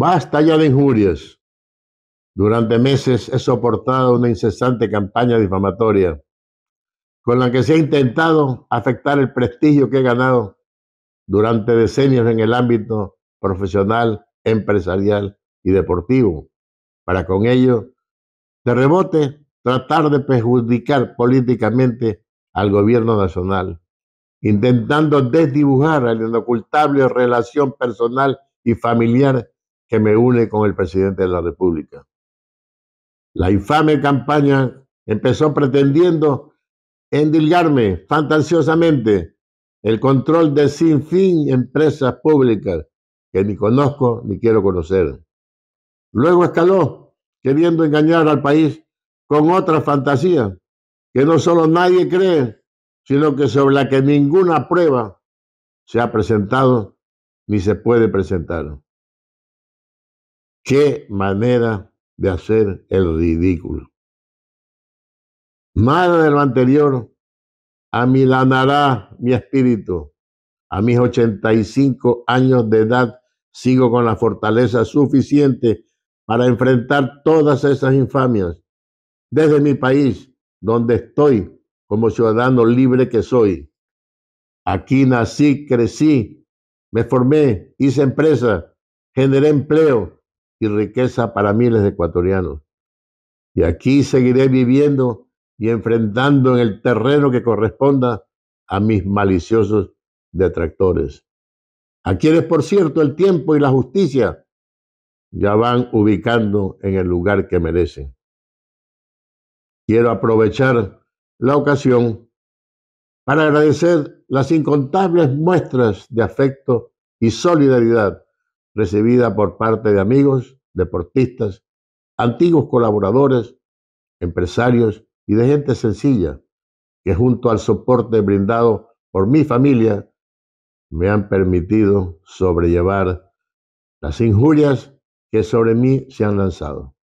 Basta ya de injurias. Durante meses he soportado una incesante campaña difamatoria con la que se ha intentado afectar el prestigio que he ganado durante decenios en el ámbito profesional, empresarial y deportivo, para con ello, de rebote, tratar de perjudicar políticamente al gobierno nacional, intentando desdibujar la inocultable relación personal y familiar que me une con el presidente de la República. La infame campaña empezó pretendiendo endilgarme fantasiosamente el control de sin fin empresas públicas que ni conozco ni quiero conocer. Luego escaló queriendo engañar al país con otra fantasía que no solo nadie cree, sino que sobre la que ninguna prueba se ha presentado ni se puede presentar. Qué manera de hacer el ridículo. Nada de lo anterior amilanará mi espíritu. A mis 85 años de edad sigo con la fortaleza suficiente para enfrentar todas esas infamias. Desde mi país, donde estoy como ciudadano libre que soy. Aquí nací, crecí, me formé, hice empresa, generé empleo, y riqueza para miles de ecuatorianos. Y aquí seguiré viviendo y enfrentando en el terreno que corresponda a mis maliciosos detractores. a quienes por cierto, el tiempo y la justicia ya van ubicando en el lugar que merecen. Quiero aprovechar la ocasión para agradecer las incontables muestras de afecto y solidaridad recibida por parte de amigos, deportistas, antiguos colaboradores, empresarios y de gente sencilla, que junto al soporte brindado por mi familia, me han permitido sobrellevar las injurias que sobre mí se han lanzado.